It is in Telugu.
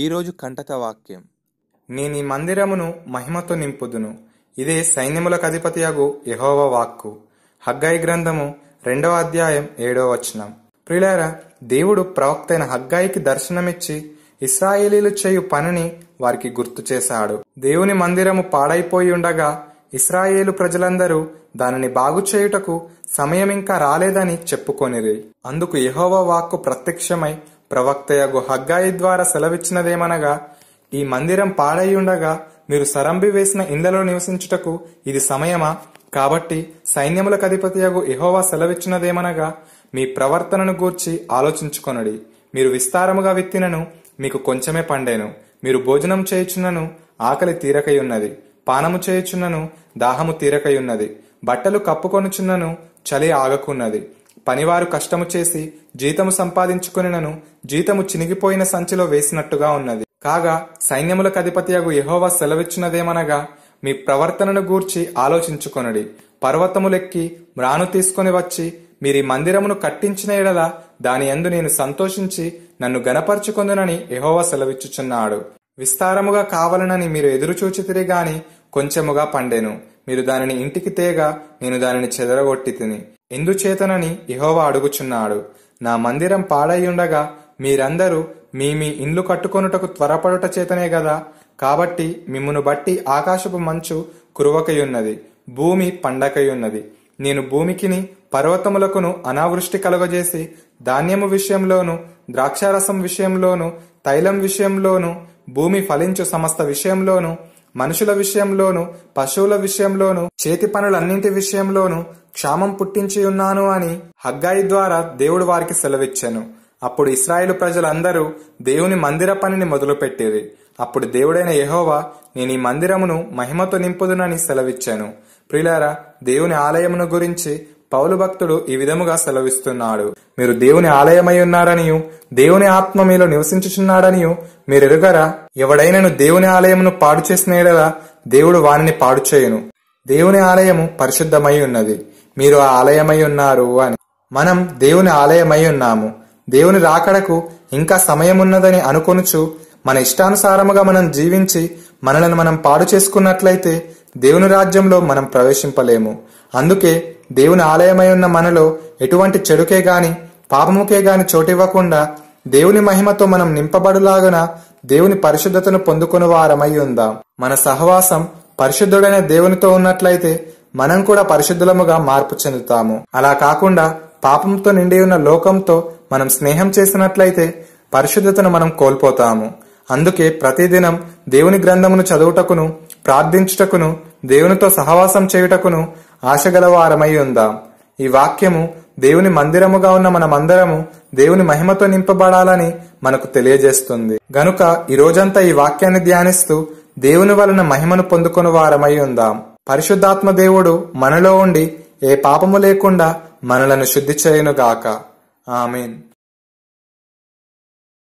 ఈరోజు కంటక వాక్యం నేను ఈ మందిరమును మహిమతో నింపుదును ఇదే సైన్యములకు అధిపతియగు యహోవ వాక్కు హగ్గాయి గ్రంథము రెండవ అధ్యాయం ఏడవ వచనం ప్రిలార దేవుడు ప్రవక్తైన హగ్గాయికి దర్శనమిచ్చి ఇస్రాయేలీలు చేయు పనిని వారికి గుర్తు చేశాడు దేవుని మందిరము పాడైపోయి ఉండగా ఇస్రాయేలు ప్రజలందరూ దానిని బాగు చేయుటకు సమయం ఇంకా రాలేదని చెప్పుకొనిరి అందుకు యహోవ వాక్కు ప్రత్యక్షమై ప్రవక్తయగు హగ్గాయి ద్వారా సెలవిచ్చినదేమనగా ఈ మందిరం ఉండగా మీరు సరంబి వేసిన ఇందలో నివసించుటకు ఇది సమయమా కాబట్టి సైన్యములకు అధిపతియగు ఎహోవా సెలవిచ్చినదేమనగా మీ ప్రవర్తనను గూర్చి ఆలోచించుకొనడి మీరు విస్తారముగా విత్తినను మీకు కొంచెమే పండేను మీరు భోజనం చేయుచున్నను ఆకలి తీరకయున్నది పానము చేయుచున్నను దాహము తీరకయున్నది బట్టలు కప్పుకొనుచున్నను చలి ఆగకున్నది పనివారు కష్టము చేసి జీతము సంపాదించుకునినను జీతము చినిగిపోయిన సంచిలో వేసినట్టుగా ఉన్నది కాగా సైన్యములకు అధిపతియగు యహోవా సెలవిచ్చినదేమనగా మీ ప్రవర్తనను గూర్చి ఆలోచించుకొనడి పర్వతములెక్కి మ్రాను తీసుకొని వచ్చి మీరు మందిరమును కట్టించిన ఎడల దాని యందు నేను సంతోషించి నన్ను గనపరుచుకొందునని యహోవా సెలవిచ్చుచున్నాడు విస్తారముగా కావలనని మీరు ఎదురుచూచితిరిగాని కొంచెముగా పండెను మీరు దానిని ఇంటికి తేగ నేను దానిని చెదరగొట్టి తిని ఎందుచేతనని ఇహోవా అడుగుచున్నాడు నా మందిరం పాడయ్యుండగా మీరందరూ మీ మీ ఇండ్లు కట్టుకొనుటకు త్వరపడుట చేతనే గదా కాబట్టి మిమ్మును బట్టి ఆకాశపు మంచు కురువకయున్నది భూమి పండకయున్నది నేను భూమికిని పర్వతములకును అనావృష్టి కలుగజేసి ధాన్యము విషయంలోను ద్రాక్షారసం విషయంలోను తైలం విషయంలోను భూమి ఫలించు సమస్త విషయంలోను మనుషుల విషయంలోను పశువుల విషయంలోను చేతి పనులన్నింటి విషయంలోను క్షామం పుట్టించి ఉన్నాను అని హగ్గాయి ద్వారా దేవుడు వారికి సెలవిచ్చాను అప్పుడు ఇస్రాయేల్ ప్రజలందరూ దేవుని మందిర పనిని మొదలుపెట్టిరి అప్పుడు దేవుడైన యహోవా నేను ఈ మందిరమును మహిమతో నింపుదునని సెలవిచ్చాను ప్రిలారా దేవుని ఆలయమును గురించి పౌలు భక్తుడు ఈ విధముగా సెలవిస్తున్నాడు మీరు దేవుని ఆలయమై ఉన్నారనియు దేవుని ఆత్మ మీలో నివసించుచున్నాడనియు మీరెరుగరా ఎవడైనను దేవుని ఆలయమును పాడు చేసిన దేవుడు వానిని పాడు చేయను దేవుని ఆలయము పరిశుద్ధమై ఉన్నది మీరు ఆ ఆలయమై ఉన్నారు అని మనం దేవుని ఆలయమై ఉన్నాము దేవుని రాకడకు ఇంకా సమయం ఉన్నదని అనుకొనుచు మన ఇష్టానుసారముగా మనం జీవించి మనలను మనం పాడు చేసుకున్నట్లయితే దేవుని రాజ్యంలో మనం ప్రవేశింపలేము అందుకే దేవుని ఆలయమై ఉన్న మనలో ఎటువంటి చెడుకే గాని పాపముకే గాని చోటివ్వకుండా దేవుని మహిమతో మనం నింపబడులాగున దేవుని పరిశుద్ధతను పొందుకుని వారమై ఉందాం మన సహవాసం పరిశుద్ధుడైన దేవునితో ఉన్నట్లయితే మనం కూడా పరిశుద్ధులముగా మార్పు చెందుతాము అలా కాకుండా పాపంతో నిండి ఉన్న లోకంతో మనం స్నేహం చేసినట్లయితే పరిశుద్ధతను మనం కోల్పోతాము అందుకే ప్రతిదినం దేవుని గ్రంథమును చదువుటకును ప్రార్థించుటకును దేవునితో సహవాసం చేయుటకును ఆశగలవారమై ఉందాం ఈ వాక్యము దేవుని మందిరముగా ఉన్న మనమందరము దేవుని మహిమతో నింపబడాలని మనకు తెలియజేస్తుంది గనుక ఈ రోజంతా ఈ వాక్యాన్ని ధ్యానిస్తూ దేవుని వలన మహిమను పొందుకుని వారమై ఉందాం పరిశుద్ధాత్మ దేవుడు మనలో ఉండి ఏ పాపము లేకుండా మనలను శుద్ధి చేయునుగాక ఆమెన్